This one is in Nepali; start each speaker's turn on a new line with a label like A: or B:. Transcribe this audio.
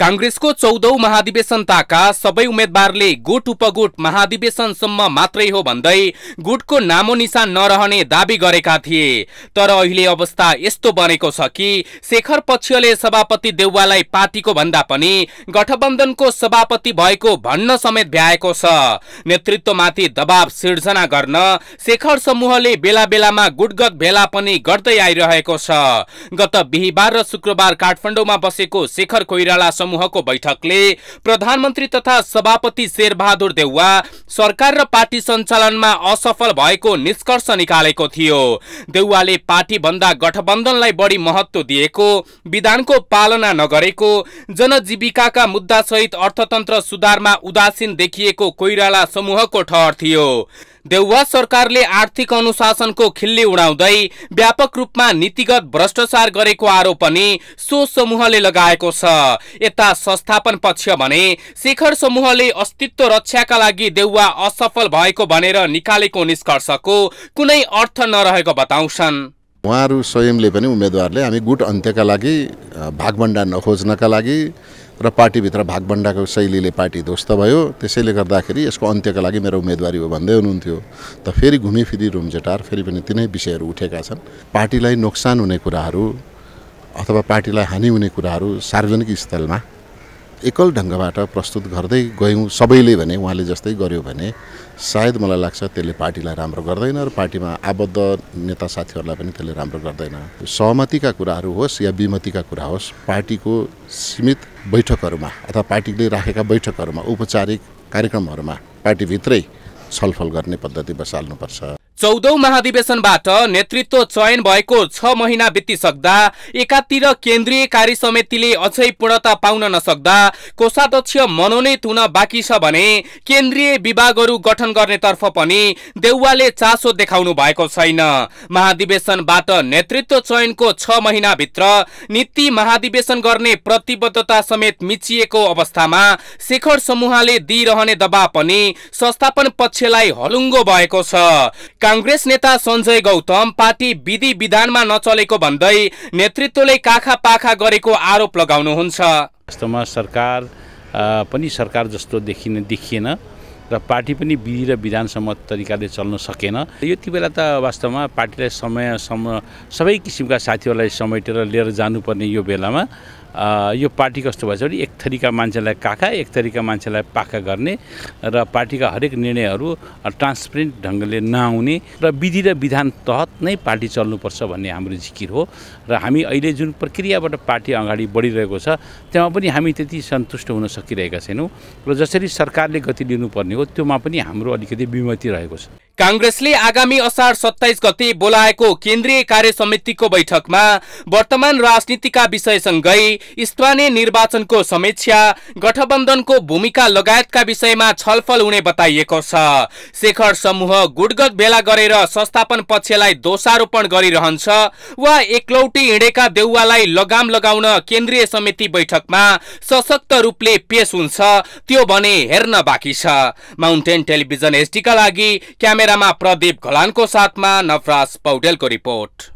A: काङ्ग्रेसको चौधौं ताका सबै उम्मेद्वारले गुट उपगुट महाधिवेशनसम्म मात्रै हो भन्दै गुटको नामो निशान नरहने दावी गरेका थिए तर अहिले अवस्था यस्तो बनेको छ कि शेखर पक्षले सभापति देउवालाई पार्टीको भन्दा पनि गठबन्धनको सभापति भएको भन्न समेत भ्याएको छ नेतृत्वमाथि दबाव सिर्जना गर्न शेखर समूहले बेला बेलामा गुटगत भेला पनि गर्दै आइरहेको छ गत बिहिबार र शुक्रबार काठमाडौँमा बसेको शेखर कोइराला समूहको बैठकले प्रधानमन्त्री तथा सभापति शेरबहादुर देउवा सरकार र पार्टी सञ्चालनमा असफल भएको निष्कर्ष निकालेको थियो देउवाले पार्टीभन्दा गठबन्धनलाई बढी महत्व दिएको विधानको पालना नगरेको जनजीविकाका मुद्दासहित अर्थतन्त्र सुधारमा उदासीन देखिएको कोइराला समूहको ठहर थियो देउवा सरकारले आर्थिक अनुशासनको खिल्ली उडाउँदै व्यापक रूपमा नीतिगत भ्रष्टाचार गरेको आरोप पनि सो समूहले लगाएको छ यता संस्थापन पक्ष भने शेखर समूहले अस्तित्व रक्षाका लागि देउवा असफल भएको भनेर निकालेको निष्कर्षको कुनै अर्थ नरहेको बताउँछन्
B: उहाँहरू स्वयंले पनि उम्मेद्वारले हामी गुट अन्त्यका लागि भागभण्डा नखोज्नका लागि र पार्टीभित्र भागभन्डाको शैलीले पार्टी ध्वस्त भयो त्यसैले गर्दाखेरि यसको अन्त्यका लागि मेरो उम्मेदवारी हो भन्दै हुनुहुन्थ्यो त फेरि घुमिफिरी रुमझेटार फेरि पनि तिनै विषयहरू उठेका छन् पार्टीलाई नोक्सान हुने कुराहरू अथवा पार्टीलाई हानि हुने कुराहरू सार्वजनिक स्थलमा एकल ढङ्गबाट प्रस्तुत गर्दै गयौँ सबैले भने उहाँले जस्तै गर्यो भने सायद मलाई लाग्छ त्यसले पार्टीलाई राम्रो गर्दैन र पार्टीमा आबद्ध नेता साथीहरूलाई पनि त्यसले राम्रो गर्दैन सहमतिका कुराहरू होस् या विमतिका कुरा होस् पार्टीको सीमित बैठकहरूमा अथवा पार्टीले राखेका बैठकहरूमा औपचारिक कार्यक्रमहरूमा पार्टीभित्रै छलफल गर्ने पद्धति बसाल्नुपर्छ
A: चौधौं महाधिवेशनबाट नेतृत्व चयन भएको छ महिना बितिसक्दा एकातिर केन्द्रीय कार्य समितिले अझै पूर्णता पाउन नसक्दा कोषाध्यक्ष मनोनित हुन बाँकी छ भने केन्द्रीय विभागहरू गठन गर्नेतर्फ पनि देउवाले चासो देखाउनु भएको छैन महाधिवेशनबाट नेतृत्व चयनको छ महिनाभित्र नीति महाधिवेशन गर्ने प्रतिबद्धता समेत मिचिएको अवस्थामा शिखर समूहले दिइरहने दबाव पनि संस्थापन पक्षलाई हलुङ्गो भएको छ काङ्ग्रेस नेता सञ्जय गौतम पार्टी विधि विधानमा नचलेको भन्दै नेतृत्वले काखा पाखा गरेको आरोप लगाउनुहुन्छ वास्तवमा
C: सरकार पनि सरकार जस्तो देखिने देखिएन र पार्टी पनि विधि र विधानसम्म तरिकाले चल्न सकेन यति बेला त वास्तवमा पार्टीलाई समय सबै किसिमका साथीहरूलाई समेटेर लिएर जानुपर्ने यो बेलामा यो पार्टी कस्तो भएछ भने एक थरीका मान्छेलाई काका एक थरीका मान्छेलाई पाका गर्ने र पार्टीका हरेक निर्णयहरू ट्रान्सपेरेन्ट ढङ्गले नआउने र विधि र विधान तहत नै पार्टी चल्नुपर्छ भन्ने हाम्रो जिकिर हो र हामी अहिले जुन प्रक्रियाबाट पार्टी अगाडि बढिरहेको छ त्यहाँ पनि हामी त्यति सन्तुष्ट हुन सकिरहेका छैनौँ र जसरी सरकारले गति लिनुपर्ने हो त्योमा पनि हाम्रो अलिकति विमति रहेको छ
A: काङ्ग्रेसले आगामी असार सत्ताइस गते बोलाएको केन्द्रीय कार्य समितिको बैठकमा वर्तमान राजनीतिका विषयसँगै स्थानीय निर्वाचनको समीक्षा गठबन्धनको भूमिका लगायतका विषयमा छलफल हुने बताइएको छ शेखर समूह गुटगत भेला गरेर संस्थापन पक्षलाई दोषारोपण गरिरहन्छ वा एकलौटी हिँडेका देउवालाई लगाम लगाउन केन्द्रीय समिति बैठकमा सशक्त रूपले पेश हुन्छ त्यो भने हेर्न बाँकी छ माउन्टेन टेलिभिजन एसडीका लागि क्यामेरा क्यामेरामा प्रदीप घलानको साथमा नवराज पौडेलको रिपोर्ट